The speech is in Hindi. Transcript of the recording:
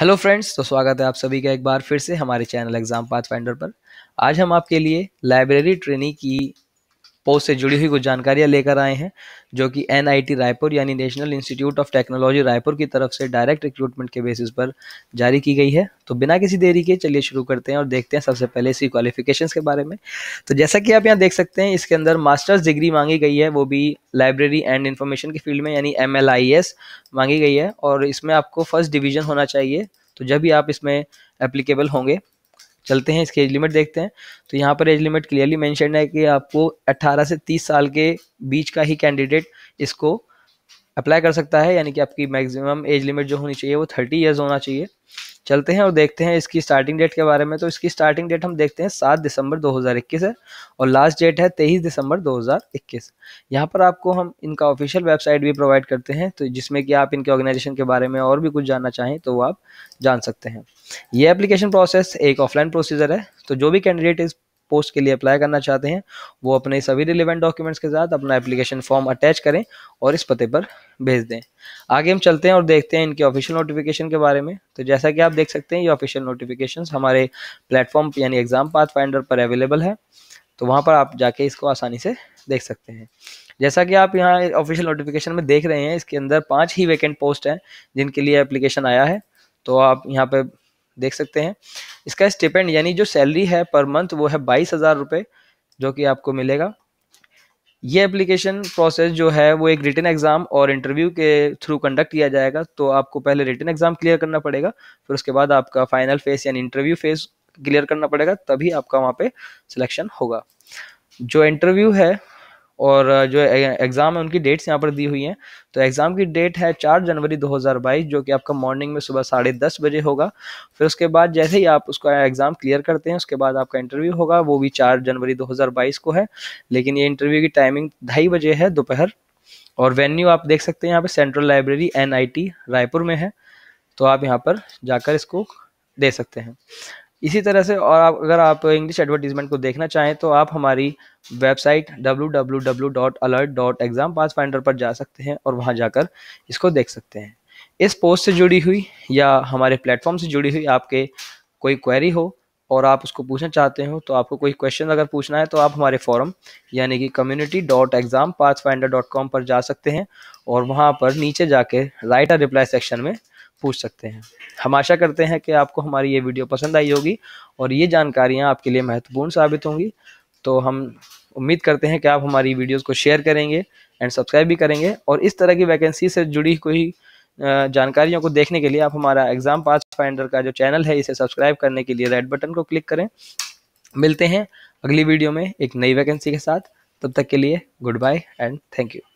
हेलो फ्रेंड्स तो स्वागत है आप सभी का एक बार फिर से हमारे चैनल एग्जाम पाथ फाइंडर पर आज हम आपके लिए लाइब्रेरी ट्रेनिंग की पोस्ट से जुड़ी हुई कुछ जानकारियां लेकर आए हैं जो कि एन रायपुर यानी National Institute of Technology Raipur की तरफ से डायरेक्ट रिक्रूटमेंट के बेसिस पर जारी की गई है तो बिना किसी देरी के चलिए शुरू करते हैं और देखते हैं सबसे पहले इसकी क्वालिफिकेशन के बारे में तो जैसा कि आप यहाँ देख सकते हैं इसके अंदर मास्टर्स डिग्री मांगी गई है वो भी लाइब्रेरी एंड इन्फॉर्मेशन की फील्ड में यानी एम मांगी गई है और इसमें आपको फर्स्ट डिवीजन होना चाहिए तो जब भी आप इसमें एप्लीकेबल होंगे चलते हैं इसके एज लिमिट देखते हैं तो यहाँ पर एज लिमिट क्लियरली मैंशन है कि आपको अट्ठारह से तीस साल के बीच का ही कैंडिडेट इसको अप्लाई कर सकता है यानी कि आपकी मैक्सिमम एज लिमिट जो होनी चाहिए वो थर्टी ईयर्स होना चाहिए चलते हैं और देखते हैं इसकी स्टार्टिंग डेट के बारे में तो इसकी स्टार्टिंग डेट हम देखते हैं सात दिसंबर 2021 है और लास्ट डेट है तेईस दिसंबर 2021 यहाँ पर आपको हम इनका ऑफिशियल वेबसाइट भी प्रोवाइड करते हैं तो जिसमें कि आप इनके ऑर्गेनाइजेशन के बारे में और भी कुछ जानना चाहें तो वो आप जान सकते हैं ये एप्लीकेशन प्रोसेस एक ऑफलाइन प्रोसीजर है तो जो भी कैंडिडेट इस पोस्ट के लिए अप्लाई करना चाहते हैं वो अपने सभी रिलेवेंट डॉक्यूमेंट्स के साथ अपना एप्लीकेशन फॉर्म अटैच करें और इस पते पर भेज दें आगे हम चलते हैं और देखते हैं इनके ऑफिशियल नोटिफिकेशन के बारे में तो जैसा कि आप देख सकते हैं ये ऑफिशियल नोटिफिकेशन हमारे प्लेटफॉर्म यानी एग्जाम पाथ फाइंडर पर अवेलेबल है तो वहाँ पर आप जाके इसको आसानी से देख सकते हैं जैसा कि आप यहाँ ऑफिशियल नोटिफिकेशन में देख रहे हैं इसके अंदर पाँच ही वैकेंट पोस्ट हैं जिनके लिए एप्लीकेशन आया है तो आप यहाँ पर देख सकते हैं इसका स्टिपेंड यानी जो सैलरी है पर मंथ वो है बाईस हज़ार रुपये जो कि आपको मिलेगा ये एप्लीकेशन प्रोसेस जो है वो एक रिटर्न एग्ज़ाम और इंटरव्यू के थ्रू कंडक्ट किया जाएगा तो आपको पहले रिटर्न एग्ज़ाम क्लियर करना पड़ेगा फिर उसके बाद आपका फाइनल फेस यानी इंटरव्यू फेस क्लियर करना पड़ेगा तभी आपका वहाँ पे सिलेक्शन होगा जो इंटरव्यू है और जो एग्ज़ाम है उनकी डेट्स यहाँ पर दी हुई हैं तो एग्ज़ाम की डेट है चार जनवरी 2022 जो कि आपका मॉर्निंग में सुबह साढ़े दस बजे होगा फिर उसके बाद जैसे ही आप उसका एग्ज़ाम क्लियर करते हैं उसके बाद आपका इंटरव्यू होगा वो भी चार जनवरी 2022 को है लेकिन ये इंटरव्यू की टाइमिंग ढाई बजे है दोपहर और वेन्यू आप देख सकते हैं यहाँ पर सेंट्रल लाइब्रेरी एन रायपुर में है तो आप यहाँ पर जाकर इसको दे सकते हैं इसी तरह से और आप अगर आप इंग्लिश एडवर्टीजमेंट को देखना चाहें तो आप हमारी वेबसाइट www.alert.exampassfinder पर जा सकते हैं और वहां जाकर इसको देख सकते हैं इस पोस्ट से जुड़ी हुई या हमारे प्लेटफॉर्म से जुड़ी हुई आपके कोई क्वेरी हो और आप उसको पूछना चाहते हो तो आपको कोई क्वेश्चन अगर पूछना है तो आप हमारे फॉरम यानी कि community dot exam path finder dot com पर जा सकते हैं और वहाँ पर नीचे जाके राइट अ रिप्लाई सेक्शन में पूछ सकते हैं हम आशा करते हैं कि आपको हमारी ये वीडियो पसंद आई होगी और ये जानकारियाँ आपके लिए महत्वपूर्ण साबित होंगी तो हम उम्मीद करते हैं कि आप हमारी वीडियोस को शेयर करेंगे एंड सब्सक्राइब भी करेंगे और इस तरह की वैकेंसी से जुड़ी कोई जानकारियों को देखने के लिए आप हमारा एग्ज़ाम पास फाइंडर का जो चैनल है इसे सब्सक्राइब करने के लिए रेड बटन को क्लिक करें मिलते हैं अगली वीडियो में एक नई वैकेंसी के साथ तब तक के लिए goodbye and thank you